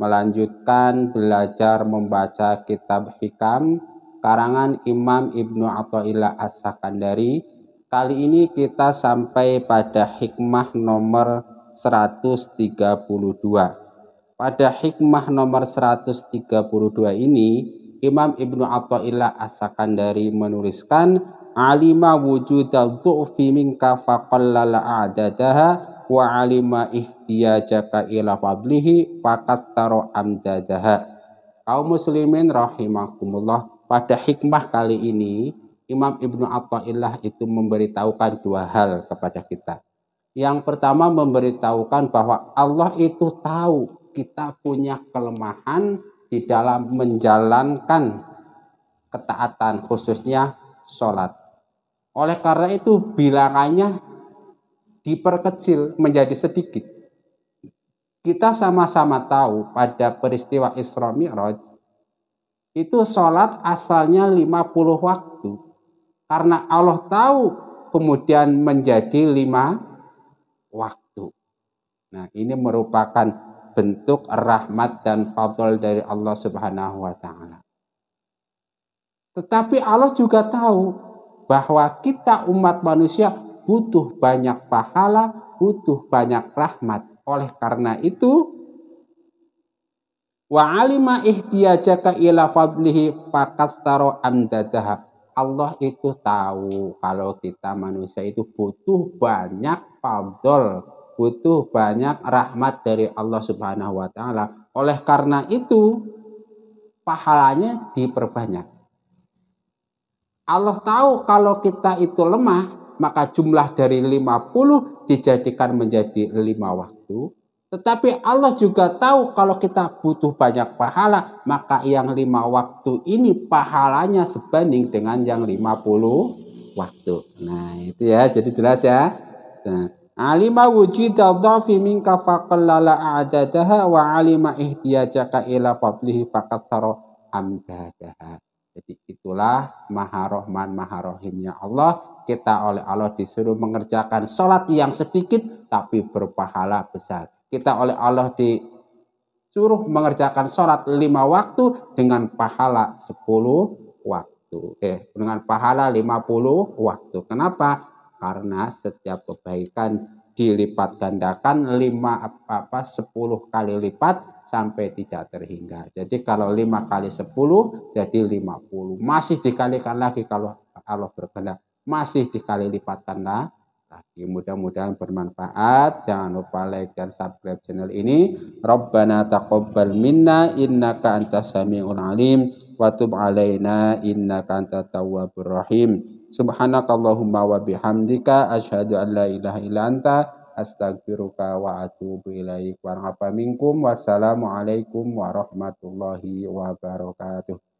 melanjutkan belajar membaca kitab hikam karangan Imam Ibnu Athaillah As-Sakandari. Kali ini kita sampai pada hikmah nomor 132. Pada hikmah nomor 132 ini, Imam Ibnu Athaillah As-Sakandari menuliskan alima wujud al minka faqallala a'dadaha wa alima ihtiyajaka ila fadlihi fakat taro amdadaha. Kaum muslimin rahimakumullah pada hikmah kali ini Imam Ibnu Atta'illah itu memberitahukan dua hal kepada kita. Yang pertama memberitahukan bahwa Allah itu tahu kita punya kelemahan di dalam menjalankan ketaatan khususnya sholat. Oleh karena itu bilangannya diperkecil menjadi sedikit. Kita sama-sama tahu pada peristiwa Isra Mi'raj itu sholat asalnya 50 waktu. Karena Allah tahu kemudian menjadi lima waktu. Nah ini merupakan bentuk rahmat dan fadl dari Allah subhanahu wa ta'ala. Tetapi Allah juga tahu bahwa kita umat manusia butuh banyak pahala, butuh banyak rahmat. Oleh karena itu, wa ihtiyajaka ila fakastaro amdadaha. Allah itu tahu kalau kita manusia itu butuh banyak fadl, butuh banyak rahmat dari Allah Subhanahu wa taala. Oleh karena itu, pahalanya diperbanyak. Allah tahu kalau kita itu lemah, maka jumlah dari 50 dijadikan menjadi lima waktu. Tetapi Allah juga tahu kalau kita butuh banyak pahala, maka yang lima waktu ini pahalanya sebanding dengan yang 50 waktu. Nah itu ya, jadi jelas ya. Nah, alima wujud dhafi minka faqallala a'dadaha wa alima ihtiyajaka ila fadlihi faqattara amdadaha. Jadi itulah maha rohman maha Allah. Kita oleh Allah disuruh mengerjakan sholat yang sedikit tapi berpahala besar. Kita oleh Allah disuruh mengerjakan sholat lima waktu dengan pahala sepuluh waktu. Eh, dengan pahala lima puluh waktu. Kenapa? Karena setiap kebaikan dilipat gandakan 5 apa 10 kali lipat sampai tidak terhingga. Jadi kalau 5 kali 10 jadi 50. Masih dikalikan lagi kalau Allah berkehendak. Masih dikali lipatkan lagi. Mudah-mudahan bermanfaat. Jangan lupa like dan subscribe channel ini. Rabbana taqabbal minna innaka antas samiul alim wa tub alaina innaka antat tawwabur rahim. Subhanakallahumma wa bihamdika asyhadu an la ilaha illa anta astagfiruka wa atubu ilaik wa minkum alaikum warahmatullahi wabarakatuh.